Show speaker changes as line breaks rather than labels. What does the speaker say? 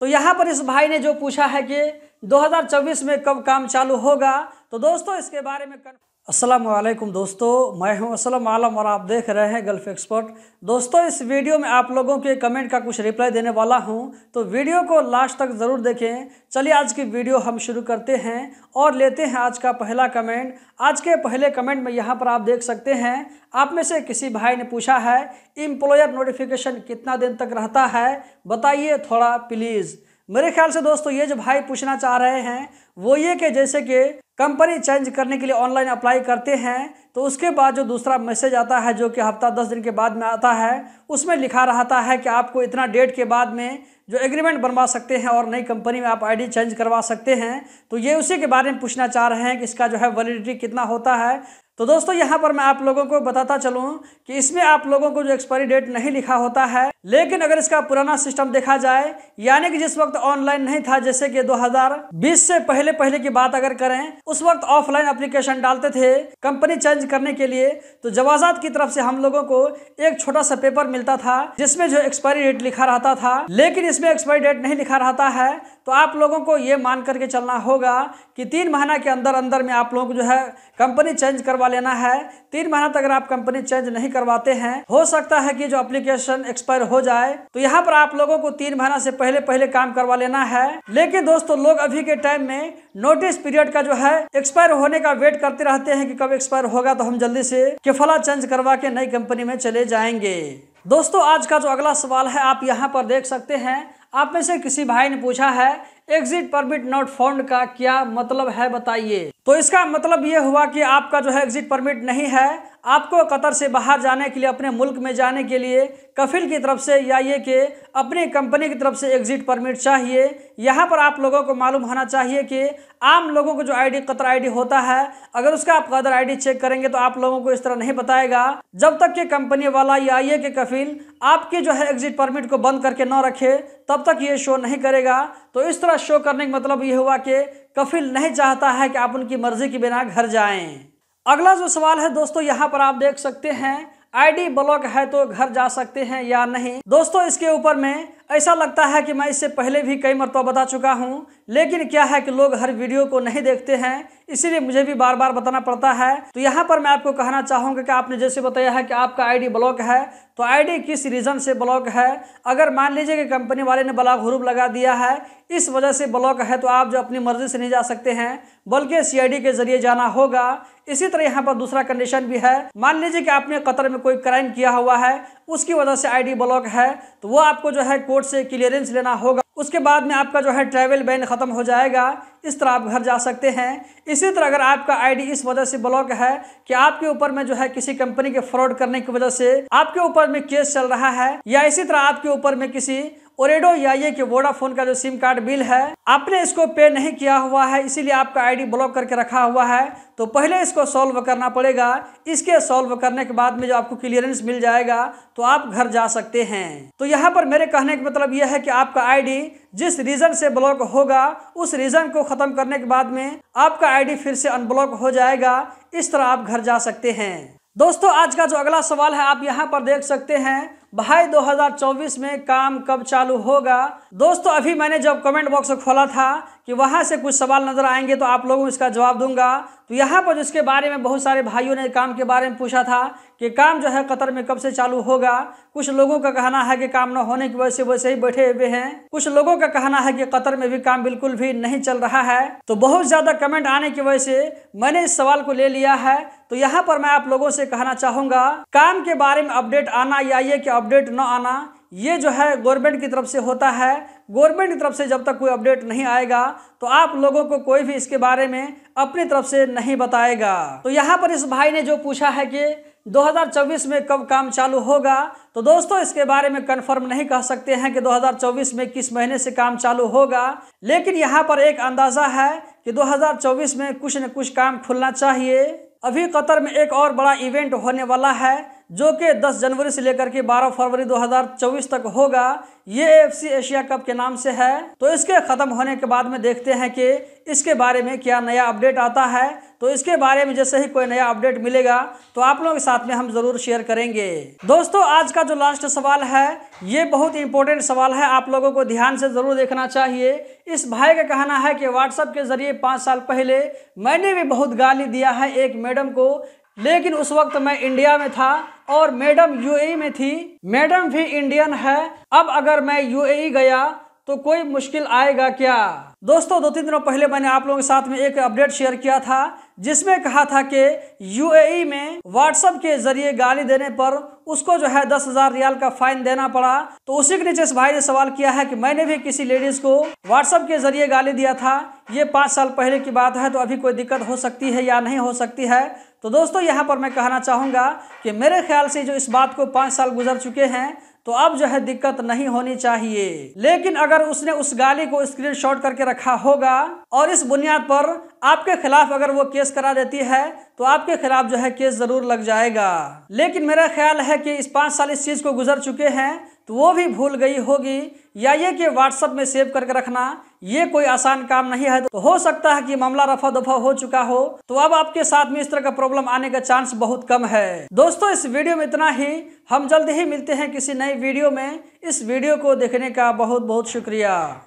तो यहाँ पर इस भाई ने जो पूछा है कि 2024 में कब काम चालू होगा तो दोस्तों इसके बारे में कर... असलम दोस्तों मैं हूं असलम आलम और आप देख रहे हैं गल्फ एक्सपर्ट दोस्तों इस वीडियो में आप लोगों के कमेंट का कुछ रिप्लाई देने वाला हूं तो वीडियो को लास्ट तक ज़रूर देखें चलिए आज की वीडियो हम शुरू करते हैं और लेते हैं आज का पहला कमेंट आज के पहले कमेंट में यहाँ पर आप देख सकते हैं आप में से किसी भाई ने पूछा है इम्प्लॉयर नोटिफिकेशन कितना दिन तक रहता है बताइए थोड़ा प्लीज़ मेरे ख्याल से दोस्तों ये जो भाई पूछना चाह रहे हैं वो ये कि जैसे कि कंपनी चेंज करने के लिए ऑनलाइन अप्लाई करते हैं तो उसके बाद जो दूसरा मैसेज आता है जो कि हफ्ता दस दिन के बाद में आता है उसमें लिखा रहता है कि आपको इतना डेट के बाद में जो एग्रीमेंट बनवा सकते हैं और नई कंपनी में आप आईडी चेंज करवा सकते हैं तो ये उसी के बारे में पूछना चाह रहे हैं कि इसका जो है वैलिडिटी कितना होता है तो दोस्तों यहाँ पर मैं आप लोगों को बताता चलूँ कि इसमें आप लोगों को जो एक्सपायरी डेट नहीं लिखा होता है लेकिन अगर इसका पुराना सिस्टम देखा जाए यानी कि जिस वक्त ऑनलाइन नहीं था जैसे कि 2020 से पहले पहले की बात अगर करें उस वक्त ऑफलाइन एप्लीकेशन डालते थे कंपनी चेंज करने के लिए तो जवाजात की तरफ से हम लोगों को एक छोटा सा पेपर मिलता था जिसमें जो एक्सपायरी डेट लिखा रहता था लेकिन इसमें एक्सपायरी डेट नहीं लिखा रहता है तो आप लोगों को ये मान करके चलना होगा कि तीन महीना के अंदर अंदर में आप लोगों को जो है कंपनी चेंज करवा लेना है तीन महीना तक अगर आप कंपनी चेंज नहीं करवाते हैं हो सकता है कि जो एप्लीकेशन एक्सपायर हो हो जाए तो यहाँ पर आप लोगों को तीन महीना से पहले पहले काम करवा लेना है लेकिन दोस्तों लोग अभी के टाइम में नोटिस पीरियड का जो है एक्सपायर होने का वेट करते रहते हैं कि कब एक्सपायर होगा तो हम जल्दी से केफला चेंज करवा के नई कंपनी में चले जाएंगे दोस्तों आज का जो अगला सवाल है आप यहाँ पर देख सकते हैं आप में से किसी भाई ने पूछा है एग्जिट परमिट नॉट फाउंड का क्या मतलब है बताइए तो इसका मतलब ये हुआ कि आपका जो है एग्जिट परमिट नहीं है आपको कतर से बाहर जाने के लिए अपने मुल्क में जाने के लिए कफिल की तरफ से या ये कि अपनी कंपनी की तरफ से एग्जिट परमिट चाहिए यहाँ पर आप लोगों को मालूम होना चाहिए कि आम लोगों को जो आईडी कतर आईडी होता है अगर उसका आप कदर आईडी चेक करेंगे तो आप लोगों को इस तरह नहीं बताएगा जब तक कि कंपनी वाला या ये कि कफिल आपके जो है एग्जिट परमिट को बंद करके न रखे तब तक ये शो नहीं करेगा तो इस तरह शो करने का मतलब ये हुआ कि कफिल नहीं चाहता है कि आप उनकी मर्जी के बिना घर जाएं अगला जो सवाल है दोस्तों यहाँ पर आप देख सकते हैं आईडी ब्लॉक है तो घर जा सकते हैं या नहीं दोस्तों इसके ऊपर मैं ऐसा लगता है कि मैं इससे पहले भी कई मरतबा बता चुका हूँ लेकिन क्या है कि लोग हर वीडियो को नहीं देखते हैं इसीलिए मुझे भी बार बार बताना पड़ता है तो यहाँ पर मैं आपको कहना चाहूँगा कि आपने जैसे बताया है कि आपका आईडी ब्लॉक है तो आईडी किस रीज़न से ब्लॉक है अगर मान लीजिए कि कंपनी वाले ने ब्लॉक हरूप लगा दिया है इस वजह से ब्लॉक है तो आप जो अपनी मर्ज़ी से नहीं जा सकते हैं बल्कि सीआईडी के जरिए जाना होगा इसी तरह यहाँ पर दूसरा कंडीशन भी है मान लीजिए कि आपने कतर में कोई क्राइम किया हुआ है उसकी वजह से आईडी ब्लॉक है तो वो आपको जो है कोर्ट से क्लियरेंस लेना होगा उसके बाद में आपका जो है ट्रैवल बैन ख़त्म हो जाएगा इस तरह आप घर जा सकते हैं इसी तरह अगर आपका आईडी इस वजह से ब्लॉक है कि आपके ऊपर में जो है किसी कंपनी के फ्रॉड करने की वजह से आपके ऊपर में केस चल रहा है या इसी तरह आपके ऊपर में किसी ओरेडो या ये कि वोडाफोन का जो सिम कार्ड बिल है आपने इसको पे नहीं किया हुआ है इसीलिए आपका आईडी ब्लॉक करके रखा हुआ है तो पहले इसको सॉल्व करना पड़ेगा इसके सॉल्व करने के बाद में जो आपको क्लियरेंस मिल जाएगा तो आप घर जा सकते हैं तो यहाँ पर मेरे कहने का मतलब यह है कि आपका आईडी जिस रीजन से ब्लॉक होगा उस रीजन को खत्म करने के बाद में आपका आई फिर से अनब्लॉक हो जाएगा इस तरह आप घर जा सकते हैं दोस्तों आज का जो अगला सवाल है आप यहाँ पर देख सकते हैं भाई 2024 में काम कब चालू होगा दोस्तों अभी मैंने जब कमेंट बॉक्स खोला था कि वहाँ से कुछ सवाल नज़र आएंगे तो आप लोगों इसका जवाब दूंगा तो यहाँ पर जिसके बारे में बहुत सारे भाइयों ने काम के बारे में पूछा था कि काम जो है कतर में कब से चालू होगा कुछ लोगों का कहना है कि काम न होने की वजह से वैसे ही बैठे हुए हैं कुछ लोगों का कहना है कि कतर में भी काम बिल्कुल भी नहीं चल रहा है तो बहुत ज़्यादा कमेंट आने की वजह से मैंने इस सवाल को ले लिया है तो यहाँ पर मैं आप लोगों से कहना चाहूँगा काम के बारे में अपडेट आना या ये कि अपडेट न आना ये जो है गवर्नमेंट की तरफ से होता है गवर्नमेंट की तरफ से जब तक कोई अपडेट नहीं आएगा तो आप लोगों को कोई भी इसके बारे में अपनी तरफ से नहीं बताएगा तो यहाँ पर इस भाई ने जो पूछा है कि 2024 में कब काम चालू होगा तो दोस्तों इसके बारे में कंफर्म नहीं कह सकते हैं कि 2024 में किस महीने से काम चालू होगा लेकिन यहाँ पर एक अंदाज़ा है कि 2024 में कुछ न कुछ काम खुलना चाहिए अभी कतर में एक और बड़ा इवेंट होने वाला है जो कि 10 जनवरी से लेकर के 12 फरवरी 2024 तक होगा ये एफ एशिया कप के नाम से है तो इसके ख़त्म होने के बाद में देखते हैं कि इसके बारे में क्या नया अपडेट आता है तो इसके बारे में जैसे ही कोई नया अपडेट मिलेगा तो आप लोगों के साथ में हम ज़रूर शेयर करेंगे दोस्तों आज का जो लास्ट सवाल है ये बहुत इंपॉर्टेंट सवाल है आप लोगों को ध्यान से ज़रूर देखना चाहिए इस भाई का कहना है कि व्हाट्सअप के ज़रिए पाँच साल पहले मैंने भी बहुत गाली दिया है एक मैडम को लेकिन उस वक्त मैं इंडिया में था और मैडम यूएई में थी मैडम भी इंडियन है अब अगर मैं यूएई गया तो कोई मुश्किल आएगा क्या दोस्तों दो तीन दिनों पहले मैंने आप लोगों के साथ में एक अपडेट शेयर किया था जिसमें कहा था कि यूएई में व्हाट्सएप के जरिए गाली देने पर उसको जो है दस हजार रियाल का फाइन देना पड़ा तो उसी के नीचे इस भाई ने सवाल किया है कि मैंने भी किसी लेडीज को व्हाट्सएप के जरिए गाली दिया था ये पांच साल पहले की बात है तो अभी कोई दिक्कत हो सकती है या नहीं हो सकती है तो दोस्तों यहाँ पर मैं कहना चाहूँगा कि मेरे ख्याल से जो इस बात को पाँच साल गुजर चुके हैं तो अब जो है दिक्कत नहीं होनी चाहिए लेकिन अगर उसने उस गाली को स्क्रीनशॉट करके रखा होगा और इस बुनियाद पर आपके खिलाफ अगर वो केस करा देती है तो आपके खिलाफ जो है केस ज़रूर लग जाएगा लेकिन मेरा ख्याल है कि इस पाँच साल इस चीज़ को गुजर चुके हैं तो वो भी भूल गई होगी या ये कि व्हाट्सअप में सेव करके रखना ये कोई आसान काम नहीं है तो हो सकता है कि मामला रफा दफा हो चुका हो तो अब आपके साथ में इस तरह का प्रॉब्लम आने का चांस बहुत कम है दोस्तों इस वीडियो में इतना ही हम जल्द ही मिलते हैं किसी नई वीडियो में इस वीडियो को देखने का बहुत बहुत शुक्रिया